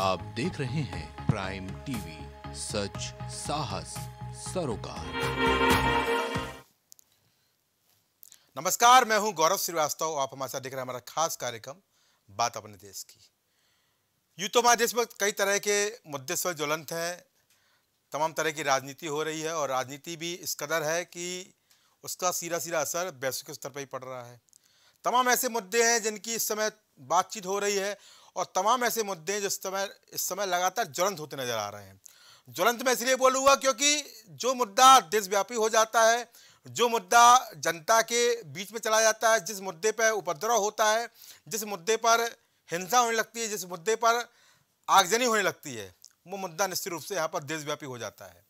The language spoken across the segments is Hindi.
आप देख रहे हैं प्राइम टीवी सच साहस सरोकार नमस्कार मैं हूं गौरव श्रीवास्तव आप हमारे साथ देख रहे हैं हमारा खास कार्यक्रम बात अपने देश की यू तो हमारे देश में कई तरह के मुद्दे स्व ज्वलंत हैं तमाम तरह की राजनीति हो रही है और राजनीति भी इस कदर है कि उसका सीधा सीधा असर वैश्विक स्तर पर ही पड़ रहा है तमाम ऐसे मुद्दे हैं जिनकी इस समय बातचीत हो रही है और तमाम ऐसे मुद्दे हैं जो इस समय इस समय लगातार ज्वलंत होते नजर आ रहे हैं ज्वलंत मैं इसलिए बोलूँगा क्योंकि जो मुद्दा देशव्यापी हो जाता है जो मुद्दा जनता के बीच में चला जाता है जिस मुद्दे पर उपद्रव होता है जिस मुद्दे पर हिंसा होने लगती है जिस मुद्दे पर आगजनी होने लगती है वो मुद्दा निश्चित रूप से यहाँ पर देशव्यापी हो जाता है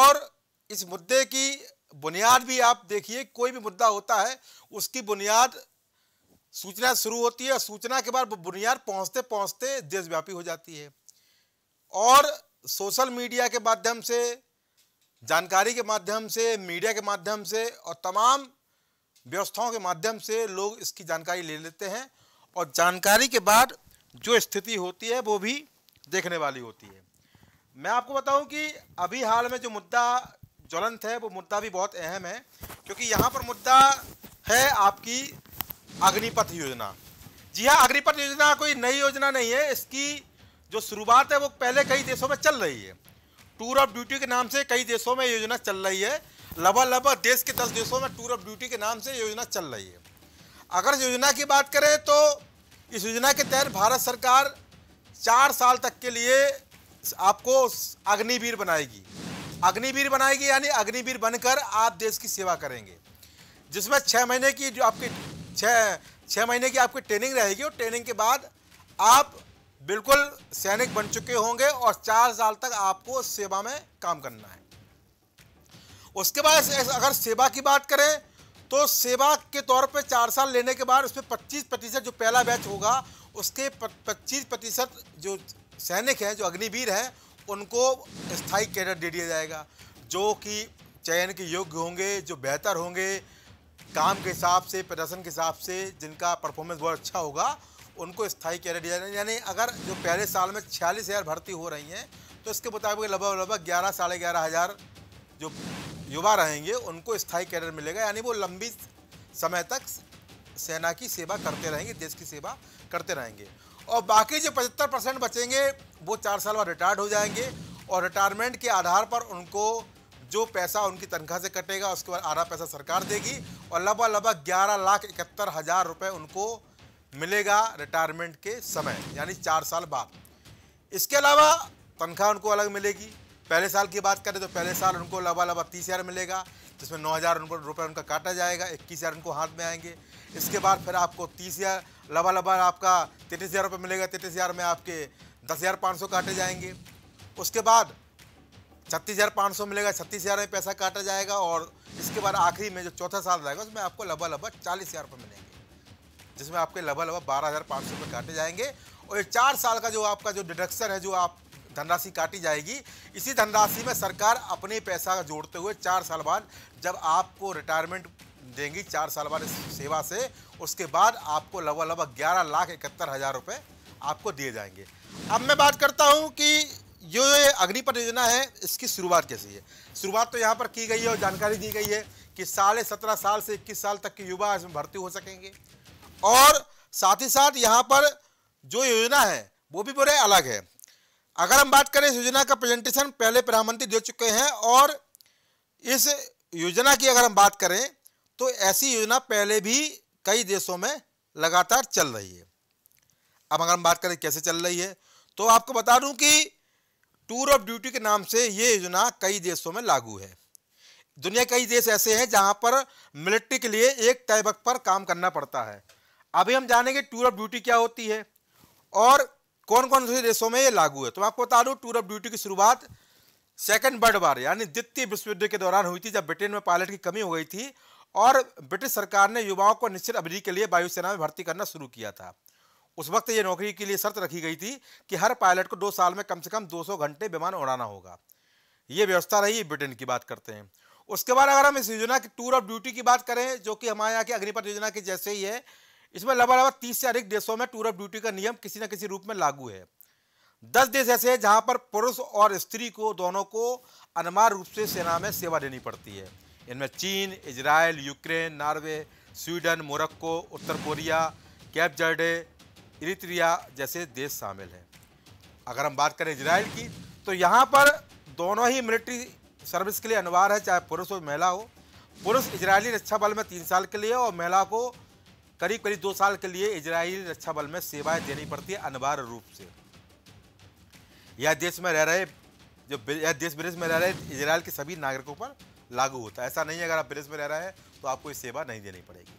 और इस मुद्दे की बुनियाद भी आप देखिए कोई भी मुद्दा होता है उसकी बुनियाद सूचना शुरू होती है सूचना के बाद बुनियाद पहुंचते पहुंचते देशव्यापी हो जाती है और सोशल मीडिया के माध्यम से जानकारी के माध्यम से मीडिया के माध्यम से और तमाम व्यवस्थाओं के माध्यम से लोग इसकी जानकारी ले लेते हैं और जानकारी के बाद जो स्थिति होती है वो भी देखने वाली होती है मैं आपको बताऊं कि अभी हाल में जो मुद्दा ज्वलंत है वो मुद्दा भी बहुत अहम है क्योंकि यहाँ पर मुद्दा है आपकी अग्निपथ योजना जी हाँ अग्निपथ योजना कोई नई योजना नहीं है इसकी जो शुरुआत है वो पहले कई देशों में चल रही है टूर ऑफ ड्यूटी के नाम से कई देशों में योजना चल रही है लगभग लगभग देश के दस देशों में टूर ऑफ ड्यूटी के नाम से योजना चल रही है अगर योजना की बात करें तो इस योजना के तहत भारत सरकार चार साल तक के लिए आपको अग्निवीर बनाएगी अग्निवीर बनाएगी यानी अग्निवीर बनकर आप देश की सेवा करेंगे जिसमें छः महीने की जो आपकी छः छः महीने की आपकी ट्रेनिंग रहेगी और ट्रेनिंग के बाद आप बिल्कुल सैनिक बन चुके होंगे और चार साल तक आपको सेवा में काम करना है उसके बाद अगर सेवा की बात करें तो सेवा के तौर पे चार साल लेने के बाद उसमें पच्चीस प्रतिशत जो पहला बैच होगा उसके पच्चीस प्रतिशत जो सैनिक हैं जो अग्निवीर हैं उनको स्थायी कैडर दे दिया जाएगा जो कि चयन के योग्य होंगे जो बेहतर होंगे काम के हिसाब से प्रदर्शन के हिसाब से जिनका परफॉर्मेंस बहुत अच्छा होगा उनको स्थायी कैरियर दिया जाएगा यानी अगर जो पहले साल में छियालीस हज़ार भर्ती हो रही हैं तो इसके मुताबिक लगभग लगभग ग्यारह साढ़े ग्यारह हज़ार जो युवा रहेंगे उनको स्थायी कैरियर मिलेगा यानी वो लंबी समय तक सेना की सेवा करते रहेंगे देश की सेवा करते रहेंगे और बाकी जो पचहत्तर परसेंट बचेंगे वो चार साल बाद रिटायर्ड हो जाएंगे और रिटायरमेंट के आधार पर उनको जो पैसा उनकी तनख्वाह से कटेगा उसके बाद आधा पैसा सरकार देगी और लगभग लगभग ग्यारह लाख इकहत्तर हज़ार रुपये उनको मिलेगा रिटायरमेंट के समय यानी चार साल बाद इसके अलावा तनख्वाह उनको अलग मिलेगी पहले साल की बात करें तो पहले साल उनको लगभग लगभग तीस हज़ार मिलेगा जिसमें नौ हज़ार उनको रुपये उनका काटा जाएगा इक्कीस हज़ार उनको हाथ में आएंगे इसके बाद फिर आपको तीस हज़ार लबा लबा आपका तैंतीस हज़ार रुपये मिलेगा तैंतीस हज़ार में आपके दस हज़ार पाँच सौ काटे जाएंगे उसके बाद छत्तीस हज़ार पाँच सौ मिलेगा छत्तीस हज़ार में पैसा काटा जाएगा और इसके बाद आखिरी में जो चौथा साल रहेगा उसमें आपको लबा लबा चालीस हज़ार रुपये मिलेंगे जिसमें आपके लबा लबा बारह हज़ार पाँच सौ रुपये काटे जाएंगे और ये चार साल का जो आपका जो डिडक्शन है जो आप धनराशि काटी जाएगी इसी धनराशि में सरकार अपने पैसा जोड़ते हुए चार साल बाद जब आपको रिटायरमेंट देंगी चार साल बाद सेवा से उसके बाद आपको लगभग लगभग ग्यारह लाख इकहत्तर हज़ार रुपये आपको दिए जाएंगे अब मैं बात करता हूँ कि जो ये अग्नि परियोजना है इसकी शुरुआत कैसी है शुरुआत तो यहाँ पर की गई है और जानकारी दी गई है कि साढ़े सत्रह साल से इक्कीस साल तक के युवा इसमें भर्ती हो सकेंगे और साथ ही साथ यहाँ पर जो योजना है वो भी बुरे अलग है अगर हम बात करें इस योजना का प्रेजेंटेशन पहले प्रधानमंत्री दे चुके हैं और इस योजना की अगर हम बात करें तो ऐसी योजना पहले भी कई देशों में लगातार चल रही है अब अगर हम बात करें कैसे चल रही है तो आपको बता दूं कि टूर ऑफ ड्यूटी के नाम से ये योजना कई देशों में लागू है दुनिया कई देश ऐसे हैं जहां पर मिलिट्री के लिए एक तय वक्त पर काम करना पड़ता है अभी हम जानेंगे टूर ऑफ ड्यूटी क्या होती है और कौन कौन से देशों में ये लागू है तो मैं आपको बता दूँ टूर ऑफ ड्यूटी की शुरुआत सेकेंड वर्ल्ड वार यानी द्वितीय विश्व युद्ध के दौरान हुई थी जब ब्रिटेन में पायलट की कमी हो गई थी और ब्रिटिश सरकार ने युवाओं को निश्चित अवधि के लिए वायुसेना में भर्ती करना शुरू किया था उस वक्त ये नौकरी के लिए शर्त रखी गई थी कि हर पायलट को दो साल में कम से कम 200 घंटे विमान उड़ाना होगा ये व्यवस्था रही ब्रिटेन की बात करते हैं उसके बाद अगर हम इस योजना की टूर ऑफ ड्यूटी की बात करें जो कि हमारे यहाँ की अग्निपथ योजना की जैसे ही है इसमें लगभग तीस से अधिक देशों में टूर ऑफ ड्यूटी का नियम किसी न किसी रूप में लागू है दस देश ऐसे हैं जहाँ पर पुरुष और स्त्री को दोनों को अनमार रूप से सेना में सेवा देनी पड़ती है इनमें चीन Israel Ukraine Norway Sweden Morocco उत्तर कोरिया कैप जर्डे इरित्रिया जैसे देश शामिल हैं अगर हम बात करें इसराइल की तो यहाँ पर दोनों ही मिलिट्री सर्विस के लिए अनिवार्य है चाहे पुरुष हो महिला हो पुरुष इजरायली रक्षा बल में तीन साल के लिए और महिला को करीब करीब दो साल के लिए इजरायली रक्षा बल में सेवाएं देनी पड़ती है अनिवार्य रूप से यह देश में रह रहे जो यह देश विदेश में रह रहे इसराइल के सभी नागरिकों पर लागू होता है ऐसा नहीं है अगर आप विदेश में रह रहे हैं तो आपको ये सेवा नहीं देनी पड़ेगी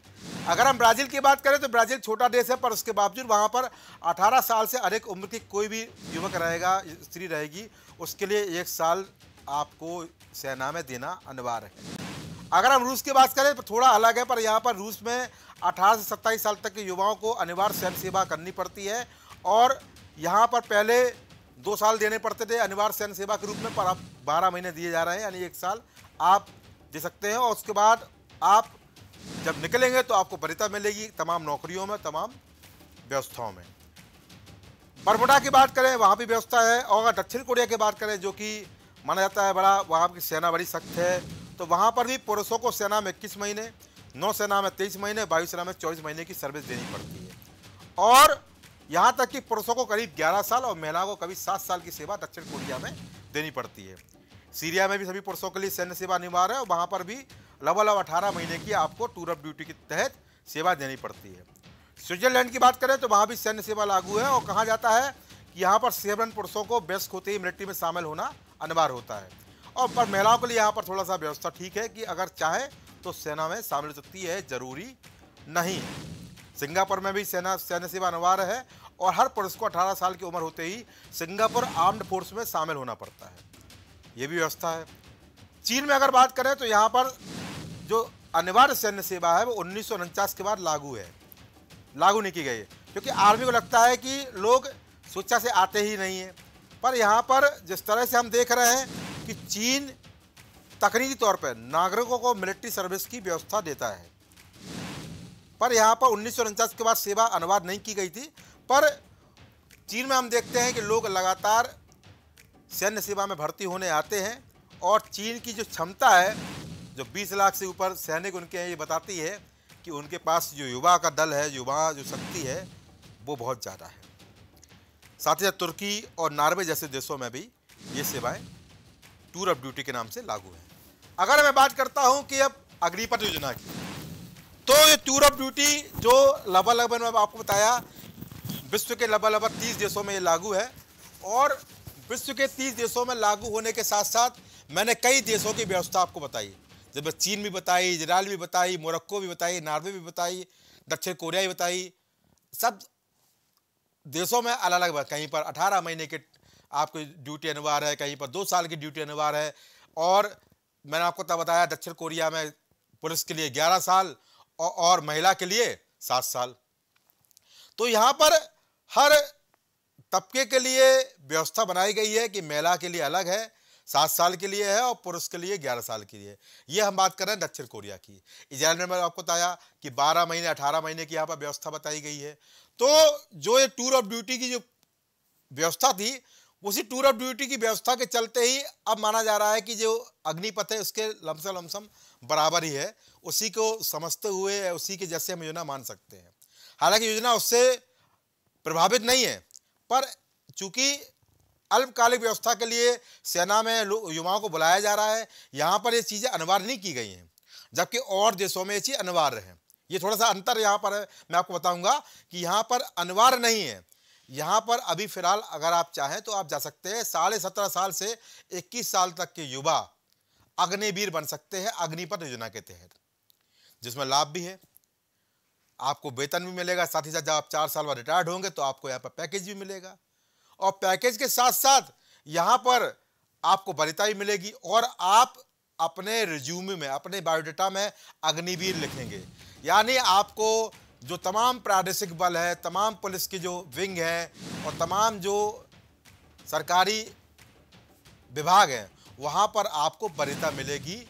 अगर हम ब्राज़ील की बात करें तो ब्राज़ील छोटा देश है पर उसके बावजूद वहाँ पर 18 साल से अधिक उम्र की कोई भी युवक रहेगा स्त्री रहेगी उसके लिए एक साल आपको सेना में देना अनिवार्य है अगर हम रूस की बात करें तो थोड़ा अलग है पर यहाँ पर रूस में 18 से 27 साल तक के युवाओं को अनिवार्य स्वयं सेवा करनी पड़ती है और यहाँ पर पहले दो साल देने पड़ते थे अनिवार्य स्वयं सेवा के रूप में पर अब बारह महीने दिए जा रहे हैं यानी एक साल आप दे सकते हैं और उसके बाद आप जब निकलेंगे तो आपको बरिता मिलेगी तमाम नौकरियों में तमाम व्यवस्थाओं में बरमुडा की बात करें वहाँ भी व्यवस्था है और अगर दक्षिण कोरिया की बात करें जो कि माना जाता है बड़ा वहाँ की सेना बड़ी सख्त है तो वहाँ पर भी पुरुषों को सेना में इक्कीस महीने नौसेना में तेईस महीने वायुसेना में चौबीस महीने की सर्विस देनी पड़ती है और यहाँ तक कि पुरुषों को करीब ग्यारह साल और महिलाओं को कभी सात साल की सेवा दक्षिण कोरिया में देनी पड़ती है सीरिया में भी सभी पुरुषों के लिए सैन्य सेवा अनिवार्य है और वहाँ पर भी लगभग अठारह महीने की आपको टूर ऑफ ड्यूटी के तहत सेवा देनी पड़ती है स्विट्जरलैंड की बात करें तो वहाँ भी सैन्य सेवा लागू है और कहा जाता है कि यहाँ पर सेवन पुरुषों को बेस्क होते ही मिलिट्री में शामिल होना अनिवार्य होता है और पर महिलाओं के लिए यहाँ पर थोड़ा सा व्यवस्था ठीक है कि अगर चाहे तो सेना में शामिल हो सकती है जरूरी नहीं सिंगापुर में भी सेना सैन्य सेवा अनिवार्य है और हर पुरुष को 18 साल की उम्र होते ही सिंगापुर आर्म्ड फोर्स में शामिल होना पड़ता है ये भी व्यवस्था है चीन में अगर बात करें तो यहाँ पर जो अनिवार्य सैन्य सेवा है वो उन्नीस के बाद लागू है लागू नहीं की गई है क्योंकि आर्मी को लगता है कि लोग स्वेच्छा से आते ही नहीं है पर यहाँ पर जिस तरह से हम देख रहे हैं कि चीन तकनीकी तौर पर नागरिकों को मिलिट्री सर्विस की व्यवस्था देता है पर यहाँ पर उन्नीस के बाद सेवा अनुवाद नहीं की गई थी पर चीन में हम देखते हैं कि लोग लगातार सैन्य सेवा में भर्ती होने आते हैं और चीन की जो क्षमता है जो 20 लाख से ऊपर सैनिक उनके ये बताती है कि उनके पास जो युवा का दल है युवा जो शक्ति है वो बहुत ज़्यादा है साथ ही साथ तुर्की और नॉर्वे जैसे देशों में भी ये सेवाएं टूर ऑफ ड्यूटी के नाम से लागू हैं अगर मैं बात करता हूँ कि अब अग्निपथ योजना की तो ये टूर ऑफ ड्यूटी जो लगभग लगभग मैं आपको बताया विश्व के लगभग लगभग तीस देशों में ये लागू है और विश्व के तीस देशों में लागू होने के साथ साथ मैंने कई देशों की व्यवस्था आपको बताई जब चीन भी बताई इजराइल भी बताई मोरक्को भी बताई नॉर्वे भी बताई दक्षिण कोरिया भी बताई सब देशों में अलग अलग कहीं पर अठारह महीने के आपकी ड्यूटी अनिवार्य है कहीं पर दो साल की ड्यूटी अनिवार्य है और मैंने आपको तब बताया दक्षिण कोरिया में पुलिस के लिए ग्यारह साल और, और महिला के लिए सात साल तो यहाँ पर हर तबके के लिए व्यवस्था बनाई गई है कि महिला के लिए अलग है सात साल के लिए है और पुरुष के लिए ग्यारह साल के लिए ये हम बात कर रहे हैं दक्षिण कोरिया की इजराइल में मैंने आपको बताया कि बारह महीने अठारह महीने की यहाँ पर व्यवस्था बताई गई है तो जो ये टूर ऑफ ड्यूटी की जो व्यवस्था थी उसी टूर ऑफ ड्यूटी की व्यवस्था के चलते ही अब माना जा रहा है कि जो अग्निपथ है उसके लमसम लमसम बराबर ही है उसी को समझते हुए उसी के जैसे हम योजना मान सकते हैं हालांकि योजना उससे प्रभावित नहीं है पर चूंकि अल्पकालिक व्यवस्था के लिए सेना में युवाओं को बुलाया जा रहा है यहाँ पर ये चीज़ें अनिवार्य नहीं की गई हैं जबकि और देशों में ये चीज़ अनिवार्य है ये थोड़ा सा अंतर यहाँ पर है मैं आपको बताऊँगा कि यहाँ पर अनिवार्य नहीं है यहाँ पर अभी फ़िलहाल अगर आप चाहें तो आप जा सकते हैं साढ़े सत्रह साल से इक्कीस साल तक के युवा अग्निवीर बन सकते हैं अग्निपथ योजना के तहत जिसमें लाभ भी है आपको वेतन भी मिलेगा साथ ही साथ जब आप चार साल बाद रिटायर्ड होंगे तो आपको यहाँ पर पैकेज भी मिलेगा और पैकेज के साथ साथ यहाँ पर आपको वरीता भी मिलेगी और आप अपने रिज्यूमे में अपने बायोडाटा में अग्निवीर लिखेंगे यानी आपको जो तमाम प्रादेशिक बल है तमाम पुलिस की जो विंग है और तमाम जो सरकारी विभाग हैं वहाँ पर आपको वरीता मिलेगी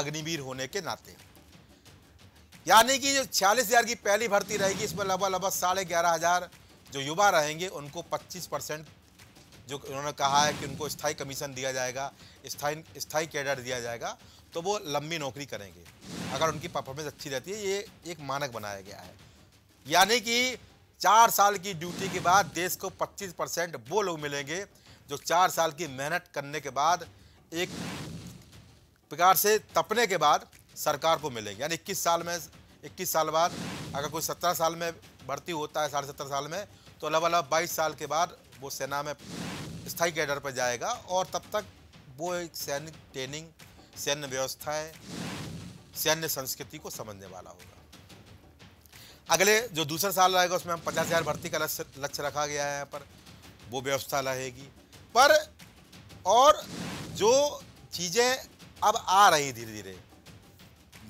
अग्निवीर होने के नाते यानी कि जो छियालीस हज़ार की पहली भर्ती रहेगी इसमें लगभग लगभग साढ़े ग्यारह हज़ार जो युवा रहेंगे उनको 25 परसेंट जो उन्होंने कहा है कि उनको स्थाई कमीशन दिया जाएगा स्थाई स्थाई कैडर दिया जाएगा तो वो लंबी नौकरी करेंगे अगर उनकी परफॉर्मेंस अच्छी रहती है ये एक मानक बनाया गया है यानी कि चार साल की ड्यूटी के बाद देश को पच्चीस परसेंट वो लोग मिलेंगे जो चार साल की मेहनत करने के बाद एक प्रकार से तपने के बाद सरकार को मिलेंगे यानी इक्कीस साल में इक्कीस साल बाद अगर कोई सत्रह साल में भर्ती होता है साढ़े सत्रह साल में तो अलग अलग बाईस साल के बाद वो सेना में स्थायी कैडर पर जाएगा और तब तक वो एक सैनिक ट्रेनिंग सैन्य व्यवस्थाएं सैन्य संस्कृति को समझने वाला होगा अगले जो दूसरा साल रहेगा उसमें हम पचास हज़ार भर्ती का लक्ष्य लक्ष्य रखा गया है यहाँ पर वो व्यवस्था रहेगी पर और जो चीज़ें अब आ रही धीरे धीरे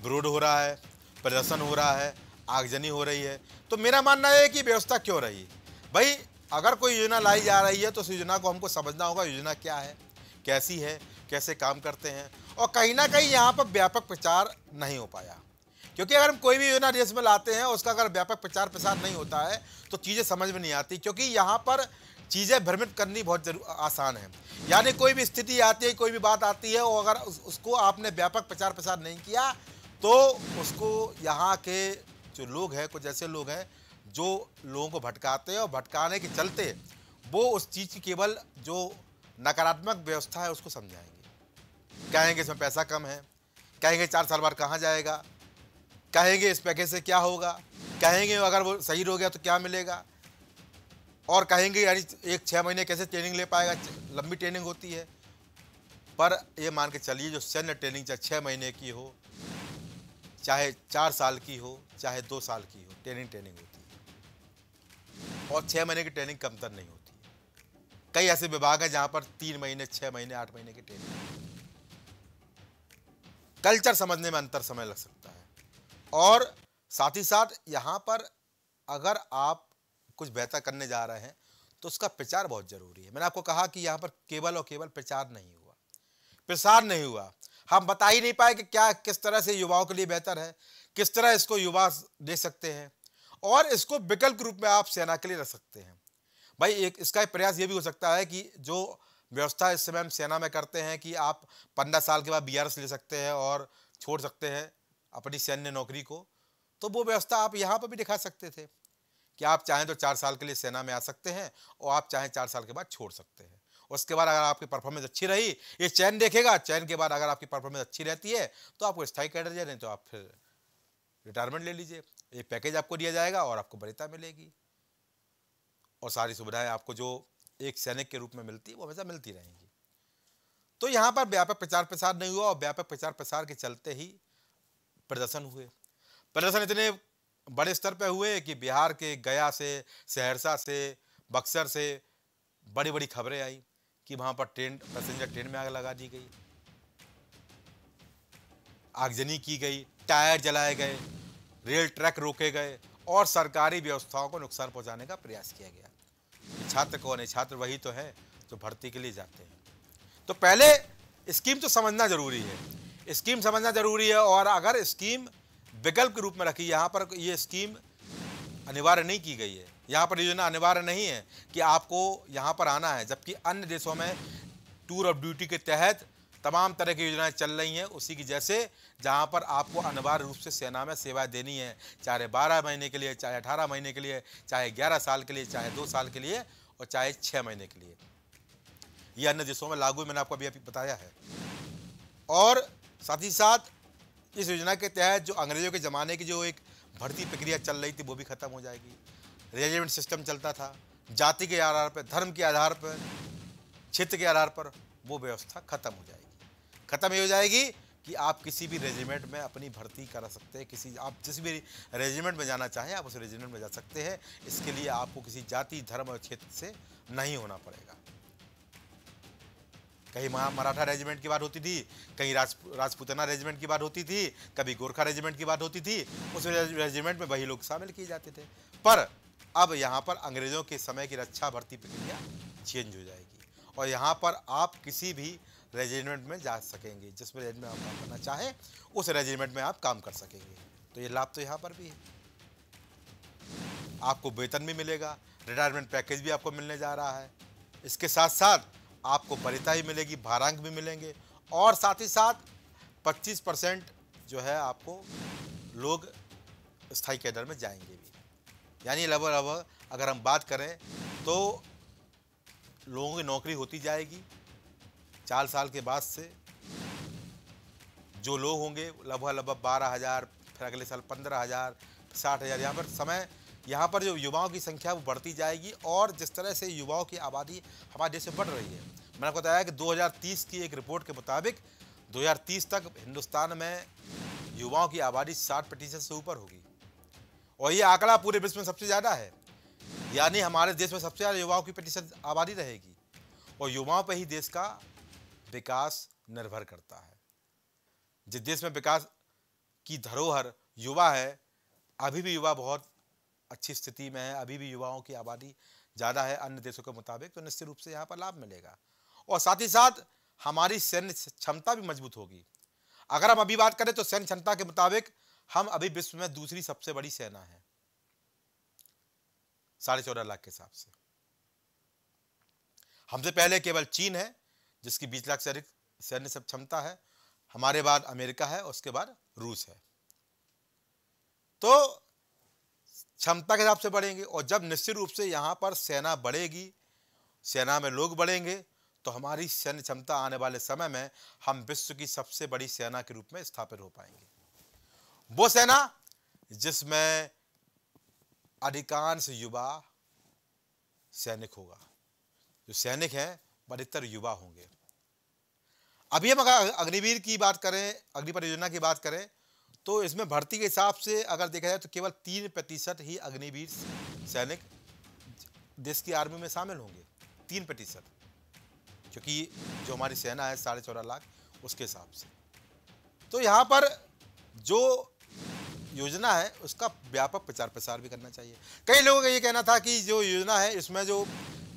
विरोध हो रहा है प्रदर्शन हो रहा है आगजनी हो रही है तो मेरा मानना है कि व्यवस्था क्यों रही भाई अगर कोई योजना लाई जा रही है तो उस योजना को हमको समझना होगा योजना क्या है कैसी है कैसे काम करते हैं और कहीं ना कहीं यहाँ पर व्यापक प्रचार नहीं हो पाया क्योंकि अगर हम कोई भी योजना देश में लाते हैं उसका अगर व्यापक प्रचार प्रसार नहीं होता है तो चीज़ें समझ में नहीं आती क्योंकि यहाँ पर चीज़ें भ्रमित करनी बहुत आसान है यानी कोई भी स्थिति आती है कोई भी बात आती है और अगर उस, उसको आपने व्यापक प्रचार प्रसार नहीं किया तो उसको यहाँ के जो लोग हैं कुछ ऐसे लोग हैं जो लोगों को भटकाते हैं और भटकाने के चलते वो उस चीज़ की केवल जो नकारात्मक व्यवस्था है उसको समझाएंगे कहेंगे इसमें पैसा कम है कहेंगे चार साल बाद कहाँ जाएगा कहेंगे इस पैकेज से क्या होगा कहेंगे अगर वो सही हो गया तो क्या मिलेगा और कहेंगे यानी एक छः महीने कैसे ट्रेनिंग ले पाएगा लंबी ट्रेनिंग होती है पर ये मान के चलिए जो सैन्य ट्रेनिंग चाहे छः महीने की हो चाहे चार साल की हो चाहे दो साल की हो ट्रेनिंग ट्रेनिंग होती है और छः महीने की ट्रेनिंग कमतर नहीं होती कई ऐसे विभाग हैं जहाँ पर तीन महीने छः महीने आठ महीने की ट्रेनिंग कल्चर समझने में अंतर समय लग सकता है और साथ ही साथ यहाँ पर अगर आप कुछ बेहतर करने जा रहे हैं तो उसका प्रचार बहुत ज़रूरी है मैंने आपको कहा कि यहाँ पर केवल और केवल प्रचार नहीं हुआ प्रसार नहीं हुआ हम बता ही नहीं पाए कि क्या किस तरह से युवाओं के लिए बेहतर है किस तरह इसको युवा दे सकते हैं और इसको विकल्प रूप में आप सेना के लिए रख सकते हैं भाई एक इसका प्रयास ये भी हो सकता है कि जो व्यवस्था इस समय हम सेना में करते हैं कि आप पंद्रह साल के बाद बी ले सकते हैं और छोड़ सकते हैं अपनी सैन्य नौकरी को तो वो व्यवस्था आप यहाँ पर भी दिखा सकते थे कि आप चाहें तो चार साल के लिए सेना में आ सकते हैं और आप चाहें चार साल के बाद छोड़ सकते हैं उसके बाद अगर आपकी परफॉर्मेंस अच्छी रही ये चैन देखेगा चैन के बाद अगर आपकी परफॉर्मेंस अच्छी रहती है तो आपको स्थायी कैडर जाए नहीं तो आप फिर रिटायरमेंट ले लीजिए ये पैकेज आपको दिया जाएगा और आपको वरीता मिलेगी और सारी सुविधाएं आपको जो एक सैनिक के रूप में मिलती है वो हमेशा मिलती रहेंगी तो यहाँ पर व्यापक प्रचार प्रसार नहीं हुआ और व्यापक प्रचार प्रसार के चलते ही प्रदर्शन हुए प्रदर्शन इतने बड़े स्तर पर हुए कि बिहार के गया से सहरसा से बक्सर से बड़ी बड़ी खबरें आई कि वहाँ पर ट्रेन पैसेंजर ट्रेन में आग लगा दी गई आगजनी की गई टायर जलाए गए रेल ट्रैक रोके गए और सरकारी व्यवस्थाओं को नुकसान पहुंचाने का प्रयास किया गया छात्र कौन है छात्र वही तो है जो भर्ती के लिए जाते हैं तो पहले स्कीम तो समझना जरूरी है स्कीम समझना जरूरी है और अगर स्कीम विकल्प के रूप में रखी यहाँ पर ये स्कीम अनिवार्य नहीं की गई है यहाँ पर योजना अनिवार्य नहीं है कि आपको यहाँ पर आना है जबकि अन्य देशों में टूर ऑफ ड्यूटी के तहत तमाम तरह की योजनाएं चल रही हैं उसी की जैसे जहां पर आपको अनिवार्य रूप से सेना में सेवाएं देनी है चाहे बारह महीने के लिए चाहे अठारह महीने के लिए चाहे ग्यारह साल के लिए चाहे दो साल के लिए और चाहे छः महीने के लिए ये अन्य देशों में लागू मैंने आपको अभी अभी बताया है और साथ ही साथ इस योजना के तहत जो अंग्रेज़ों के ज़माने की जो एक भर्ती प्रक्रिया चल रही थी वो भी ख़त्म हो जाएगी रेजिमेंट सिस्टम चलता था जाति के आधार पर धर्म के आधार पर क्षेत्र के आधार पर वो व्यवस्था खत्म हो जाएगी खत्म ये हो जाएगी कि आप किसी भी रेजिमेंट में अपनी भर्ती करा सकते हैं किसी आप जिस भी रेजिमेंट में जाना चाहें आप उस रेजिमेंट में जा सकते हैं इसके लिए आपको किसी जाति धर्म और क्षेत्र से नहीं होना पड़ेगा कहीं महा मराठा रेजिमेंट की बात होती थी कहीं राज रेजिमेंट की बात होती थी कभी गोरखा रेजिमेंट की बात होती थी उस रेजिमेंट में वही लोग शामिल किए जाते थे पर अब यहाँ पर अंग्रेज़ों के समय की रक्षा भर्ती प्रक्रिया चेंज हो जाएगी और यहाँ पर आप किसी भी रेजिमेंट में जा सकेंगे जिस रेजिमेंट में आप काम करना चाहें उस रेजिमेंट में आप काम कर सकेंगे तो ये लाभ तो यहाँ पर भी है आपको वेतन भी मिलेगा रिटायरमेंट पैकेज भी आपको मिलने जा रहा है इसके साथ साथ आपको परिता ही मिलेगी भारांक भी मिलेंगे और साथ ही साथ 25 परसेंट जो है आपको लोग स्थायी कैडर में जाएंगे यानी लगभग लगभग अगर हम बात करें तो लोगों की नौकरी होती जाएगी चार साल के बाद से जो लोग होंगे लगभग लगभग बारह हज़ार फिर अगले साल पंद्रह हज़ार साठ हज़ार यहाँ पर समय यहाँ पर जो युवाओं की संख्या वो बढ़ती जाएगी और जिस तरह से युवाओं की आबादी हमारे देश में बढ़ रही है मैंने आपको बताया कि 2030 की एक रिपोर्ट के मुताबिक 2030 तक हिंदुस्तान में युवाओं की आबादी 60 प्रतिशत से ऊपर होगी और ये आंकड़ा पूरे विश्व में सबसे ज़्यादा है यानी हमारे देश में सबसे ज़्यादा युवाओं की प्रतिशत आबादी रहेगी और युवाओं पर ही देश का विकास निर्भर करता है जिस देश में विकास की धरोहर युवा है अभी भी युवा बहुत अच्छी स्थिति में है अभी भी युवाओं की आबादी ज़्यादा है अन्य देशों के मुताबिक तो निश्चित रूप से यहाँ पर लाभ मिलेगा और साथ ही साथ हमारी सैन्य क्षमता भी मजबूत होगी अगर हम अभी बात करें तो सैन्य क्षमता के मुताबिक हम अभी विश्व में दूसरी सबसे बड़ी सेना है साढ़े चौदह लाख के हिसाब से हमसे पहले केवल चीन है जिसकी बीस लाख से अधिक सैन्य सब क्षमता है हमारे बाद अमेरिका है उसके बाद रूस है तो क्षमता के हिसाब से बढ़ेंगे और जब निश्चित रूप से यहां पर सेना बढ़ेगी सेना में लोग बढ़ेंगे तो हमारी सैन्य क्षमता आने वाले समय में हम विश्व की सबसे बड़ी सेना के रूप में स्थापित हो पाएंगे वो सेना जिसमें अधिकांश युवा सैनिक होगा जो सैनिक हैं अधिकतर युवा होंगे अभी हम अगर अग्निवीर की बात करें अग्नि परियोजना की बात करें तो इसमें भर्ती के हिसाब से अगर देखा जाए तो केवल तीन प्रतिशत ही अग्निवीर सैनिक देश की आर्मी में शामिल होंगे तीन प्रतिशत क्योंकि जो हमारी सेना है साढ़े चौदह लाख उसके हिसाब से तो यहाँ पर जो योजना है उसका व्यापक प्रचार प्रसार भी करना चाहिए कई लोगों का ये कहना था कि जो योजना है इसमें जो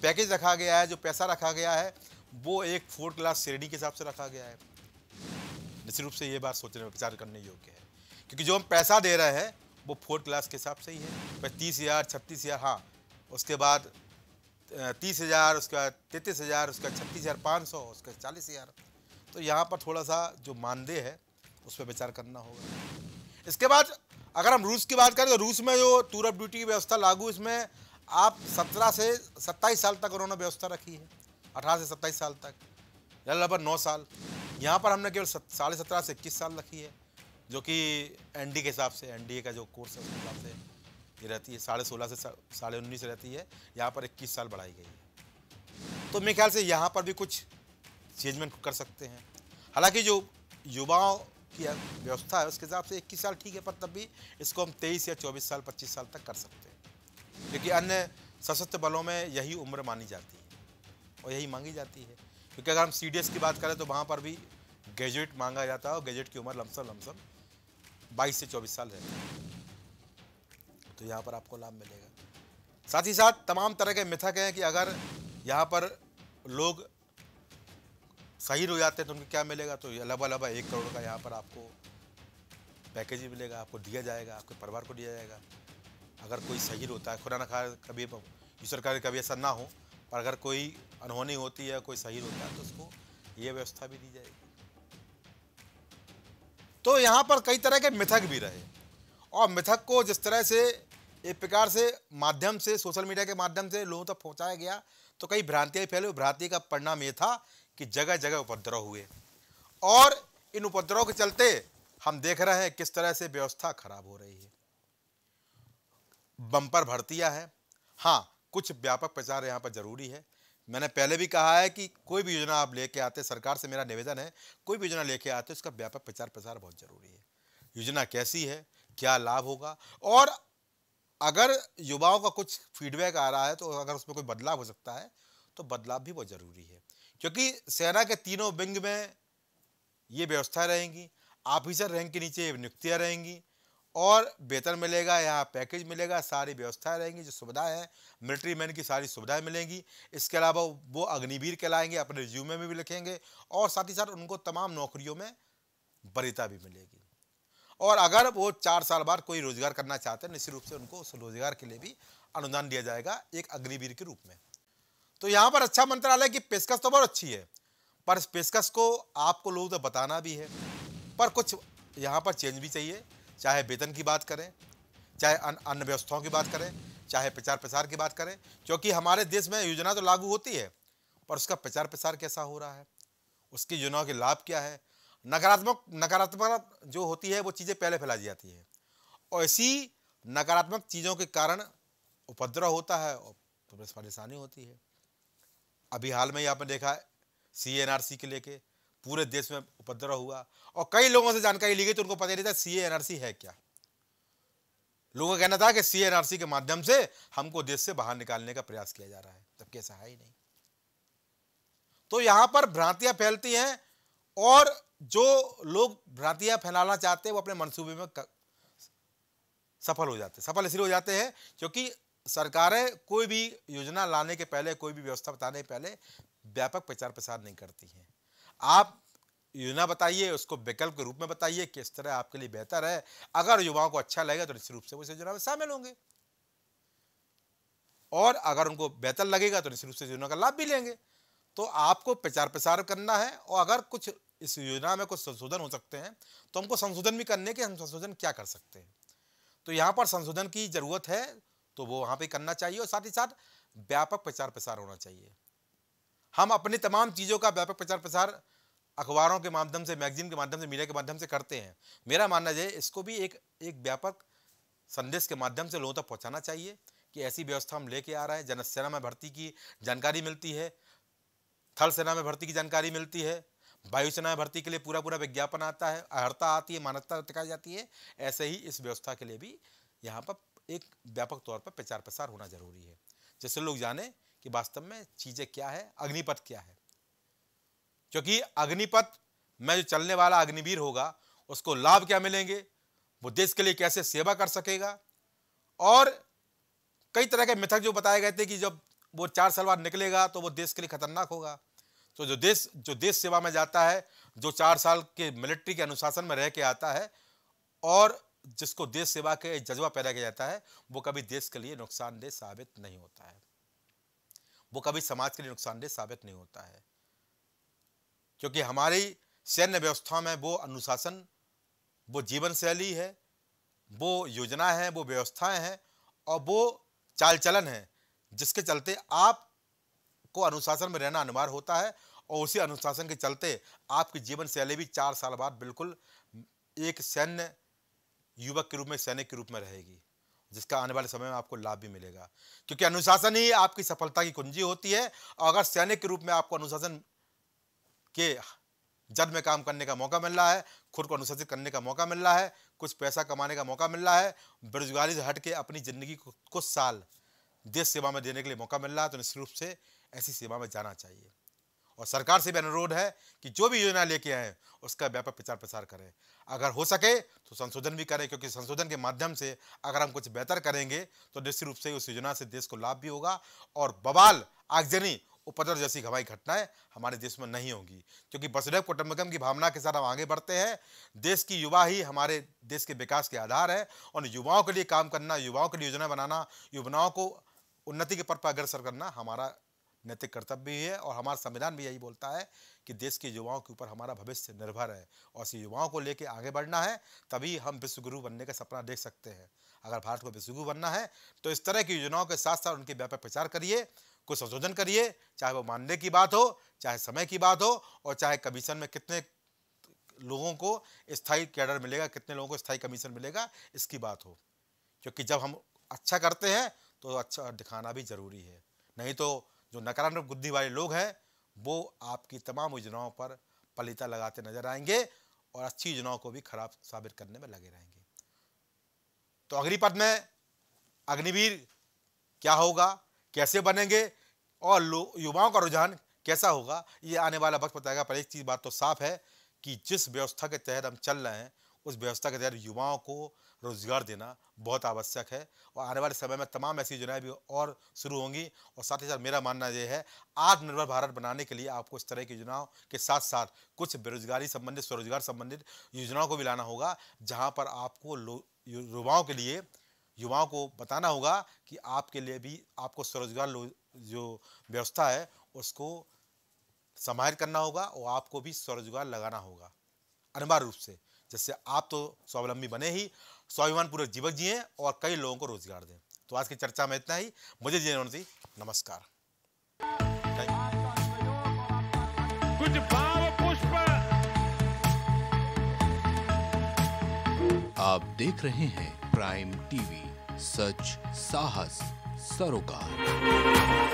पैकेज रखा गया है जो पैसा रखा गया है वो एक फोर्थ क्लास श्रेणी के हिसाब से रखा गया है निश्चित रूप से ये बात सोचने में विचार करने योग्य है क्योंकि जो हम पैसा दे रहे हैं वो फोर्थ क्लास के हिसाब से ही है तीस हज़ार छत्तीस हज़ार हाँ उसके बाद तीस हज़ार उसका तैंतीस हज़ार उसका छत्तीस हज़ार पाँच सौ उसका चालीस हज़ार तो यहाँ पर थोड़ा सा जो मानदेय है उस पर विचार करना होगा इसके बाद अगर हम रूस की बात करें तो रूस में जो टूर ऑफ ड्यूटी की व्यवस्था लागू इसमें आप सत्रह से सत्ताईस साल तक उन्होंने व्यवस्था रखी है अठारह से सत्ताईस साल तक लगभग नौ साल यहाँ पर हमने केवल साढ़े सत्रह से इक्कीस साल रखी है जो कि एन के हिसाब से एन का जो कोर्स है उसके हिसाब से ये रहती है साढ़े सोलह से साढ़े उन्नीस रहती है यहाँ पर इक्कीस साल बढ़ाई गई है तो मेरे ख्याल से यहाँ पर भी कुछ चेंजमेंट कर सकते हैं हालांकि जो युवाओं की व्यवस्था है उसके हिसाब से इक्कीस साल ठीक है पर तब भी इसको हम तेईस या चौबीस साल पच्चीस साल तक कर सकते हैं क्योंकि अन्य सशस्त्र बलों में यही उम्र मानी जाती है और यही मांगी जाती है क्योंकि अगर हम सी की बात करें तो वहाँ पर भी ग्रेजुएट मांगा जाता है और ग्रेजुएट की उम्र लमसम लमसम बाईस से चौबीस साल रहती है तो यहाँ पर आपको लाभ मिलेगा साथ ही साथ तमाम तरह के मिथक हैं कि अगर यहाँ पर लोग सही हो जाते हैं तो उनको क्या मिलेगा तो अलावा अलावा एक करोड़ का यहाँ पर आपको पैकेज भी मिलेगा आपको दिया जाएगा आपके परिवार को दिया जाएगा अगर कोई सही होता है खुदा न खा कभी ईश्वर का कभी ऐसा ना हो पर अगर कोई अनहोनी होती है कोई सही होता है तो उसको ये व्यवस्था भी दी जाएगी तो यहाँ पर कई तरह के मिथक भी रहे और मिथक को जिस तरह से एक प्रकार से माध्यम से सोशल मीडिया के माध्यम से लोगों तक तो पहुँचाया गया तो कई भ्रांतियाँ फैली भ्रांति का परिणाम ये था कि जगह जगह उपद्रव हुए और इन उपद्रव के चलते हम देख रहे हैं किस तरह से व्यवस्था खराब हो रही है बम्पर भर्तियाँ है हाँ कुछ व्यापक प्रचार यहाँ पर जरूरी है मैंने पहले भी कहा है कि कोई भी योजना आप लेके आते सरकार से मेरा निवेदन है कोई भी योजना लेके आते उसका व्यापक प्रचार प्रसार बहुत जरूरी है योजना कैसी है क्या लाभ होगा और अगर युवाओं का कुछ फीडबैक आ रहा है तो अगर उसमें कोई बदलाव हो सकता है तो बदलाव भी बहुत ज़रूरी है क्योंकि सेना के तीनों विंग में ये व्यवस्था रहेंगी ऑफिसर रैंक के नीचे नियुक्तियाँ रहेंगी और वेतन मिलेगा यहाँ पैकेज मिलेगा सारी व्यवस्थाएं रहेंगी जो सुविधाएं हैं मिलिट्री मैन की सारी सुविधाएं मिलेंगी इसके अलावा वो अग्निवीर कहलाएंगे अपने रिज्यूमे में भी लिखेंगे और साथ ही साथ उनको तमाम नौकरियों में वरीता भी मिलेगी और अगर वो चार साल बाद कोई रोजगार करना चाहते हैं निश्चित रूप से उनको उस रोजगार के लिए भी अनुदान दिया जाएगा एक अग्निवीर के रूप में तो यहाँ पर रक्षा अच्छा मंत्रालय की पेशकश तो बहुत अच्छी है पर इस पेशकश को आपको लोगों को बताना भी है पर कुछ यहाँ पर चेंज भी चाहिए चाहे वेतन की बात करें चाहे अन्य व्यवस्थाओं की बात करें चाहे प्रचार प्रसार की बात करें क्योंकि हमारे देश में योजना तो लागू होती है पर उसका प्रचार प्रसार कैसा हो रहा है उसकी योजनाओं के लाभ क्या है नकारात्मक नकारात्मक जो होती है वो चीज़ें पहले फैलाई जाती हैं और इसी नकारात्मक चीज़ों के कारण उपद्रव होता है और तो परेशानी होती है अभी हाल में ही आपने देखा है सी के लेके पूरे देश में उपद्रव हुआ और कई लोगों से जानकारी ली गई तो उनको पता नहीं था सी है क्या लोगों का कहना था कि सी के माध्यम से हमको देश से बाहर निकालने का प्रयास किया जा रहा है जबकि ऐसा है ही नहीं तो यहां पर भ्रांतियां फैलती हैं और जो लोग भ्रांतियां फैलाना चाहते हैं वो अपने मनसूबे में सफल हो जाते हैं सफल इसलिए हो जाते हैं क्योंकि सरकारें कोई भी योजना लाने के पहले कोई भी व्यवस्था बताने के पहले व्यापक प्रचार प्रसार नहीं करती हैं आप योजना बताइए उसको विकल्प के रूप में बताइए किस तरह आपके लिए बेहतर है अगर युवाओं को अच्छा लगेगा तो निश्चित रूप से वो इस योजना में शामिल होंगे और अगर उनको बेहतर लगेगा तो निश्चित रूप से योजना का लाभ भी लेंगे तो आपको प्रचार प्रसार करना है और अगर कुछ इस योजना में कुछ संशोधन हो सकते हैं तो हमको संशोधन भी करने के हम संशोधन क्या कर सकते हैं तो यहाँ पर संशोधन की ज़रूरत है तो वो वहाँ पे करना चाहिए और साथ ही साथ व्यापक प्रचार प्रसार होना चाहिए हम अपनी तमाम चीज़ों का व्यापक प्रचार प्रसार अखबारों के माध्यम से मैगजीन के माध्यम से मीडिया के माध्यम से करते हैं मेरा मानना है इसको भी एक एक व्यापक संदेश के माध्यम से लोगों तक पहुँचाना चाहिए कि ऐसी व्यवस्था हम लेके आ रहे हैं जनसेना में भर्ती की जानकारी मिलती है थल सेना में भर्ती की जानकारी मिलती है वायुसेना में भर्ती के लिए पूरा पूरा विज्ञापन आता है अर्ता आती है मान्यता दिखाई जाती है ऐसे ही इस व्यवस्था के लिए भी यहाँ पर एक व्यापक तौर पर प्रचार प्रसार होना जरूरी है जैसे लोग जाने कि वास्तव में चीज़ें क्या है अग्निपथ क्या है क्योंकि अग्निपथ में जो चलने वाला अग्निवीर होगा उसको लाभ क्या मिलेंगे वो देश के लिए कैसे सेवा कर सकेगा और कई तरह के मिथक जो बताए गए थे कि जब वो चार साल बाद निकलेगा तो वो देश के लिए खतरनाक होगा तो जो देश जो देश सेवा में जाता है जो चार साल के मिलिट्री के अनुशासन में रह के आता है और जिसको देश सेवा के जज्बा पैदा किया जाता है वो कभी देश के लिए नुकसानदेह साबित नहीं होता है वो कभी समाज के लिए नुकसानदेह साबित नहीं होता है क्योंकि हमारी सैन्य व्यवस्था में वो अनुशासन वो जीवन शैली है वो योजना है वो व्यवस्थाएं हैं और वो चाल चलन है जिसके चलते आप को अनुशासन में रहना अनिवार्य होता है और उसी अनुशासन के चलते आपकी जीवन शैली भी चार साल बाद बिल्कुल एक सैन्य युवक के रूप में सैनिक के रूप में रहेगी जिसका आने वाले समय में आपको लाभ भी मिलेगा क्योंकि अनुशासन ही आपकी सफलता की कुंजी होती है और अगर सैनिक के रूप में आपको अनुशासन के जद में काम करने का मौका मिल रहा है खुद को अनुशासित करने का मौका मिल रहा है कुछ पैसा कमाने का मौका मिल रहा है बेरोजगारी से हट के अपनी ज़िंदगी को कुछ साल देश सेवा में देने के लिए मौका मिल रहा है तो निश्चित रूप से ऐसी सेवा में जाना चाहिए और सरकार से भी अनुरोध है कि जो भी योजना लेके आए उसका व्यापक प्रचार प्रसार करें अगर हो सके तो संशोधन भी करें क्योंकि संशोधन के माध्यम से अगर हम कुछ बेहतर करेंगे तो निश्चित रूप से उस योजना से देश को लाभ भी होगा और बवाल आगजनी उपद्रव जैसी हवाई घटनाएं हमारे देश में नहीं होंगी क्योंकि वसुदेव कुटुंबकम की भावना के साथ हम आगे बढ़ते हैं देश की युवा ही हमारे देश के विकास के आधार है और युवाओं के लिए काम करना युवाओं के लिए योजना बनाना युवाओं को उन्नति के पथ पर अग्रसर करना हमारा नैतिक कर्तव्य भी है और हमारा संविधान भी यही बोलता है कि देश के युवाओं के ऊपर हमारा भविष्य निर्भर है और इस युवाओं को लेकर आगे बढ़ना है तभी हम विश्वगुरु बनने का सपना देख सकते हैं अगर भारत को विश्वगुरु बनना है तो इस तरह की योजनाओं के साथ साथ उनके व्यापक प्रचार करिए कुछ संशोधन करिए चाहे वो मानने की बात हो चाहे समय की बात हो और चाहे कमीशन में कितने लोगों को स्थायी कैडर मिलेगा कितने लोगों को स्थायी कमीशन मिलेगा इसकी बात हो क्योंकि जब हम अच्छा करते हैं तो अच्छा दिखाना भी ज़रूरी है नहीं तो जो नकारात्मक बुद्धि वाले लोग हैं वो आपकी तमाम योजनाओं पर पलिता लगाते नजर आएंगे और अच्छी योजनाओं को भी खराब साबित करने में लगे रहेंगे तो अगली पद में अग्निवीर क्या होगा कैसे बनेंगे और युवाओं का रुझान कैसा होगा ये आने वाला वक्त बताएगा पर एक चीज़ बात तो साफ है कि जिस व्यवस्था के तहत हम चल रहे हैं उस व्यवस्था के तहत युवाओं को रोज़गार देना बहुत आवश्यक है और आने वाले समय में तमाम ऐसी योजनाएं भी और शुरू होंगी और साथ ही साथ मेरा मानना यह है आत्मनिर्भर भारत बनाने के लिए आपको इस तरह की योजनाओं के साथ साथ कुछ बेरोजगारी संबंधित स्वरोजगार संबंधित योजनाओं को भी लाना होगा जहाँ पर आपको युवाओं के लिए युवाओं को बताना होगा कि आपके लिए भी आपको स्वरोजगार जो व्यवस्था है उसको समाहित करना होगा और आपको भी स्वरोजगार लगाना होगा अनिवार्य रूप से जैसे आप तो स्वावलंबी बने ही स्वाभिमान पूर्वक जीवन जिए और कई लोगों को रोजगार दें तो आज की चर्चा में इतना ही मुझे जी जी नमस्कार कुछ भाव पुष्प आप देख रहे हैं प्राइम टीवी सच साहस सरोकार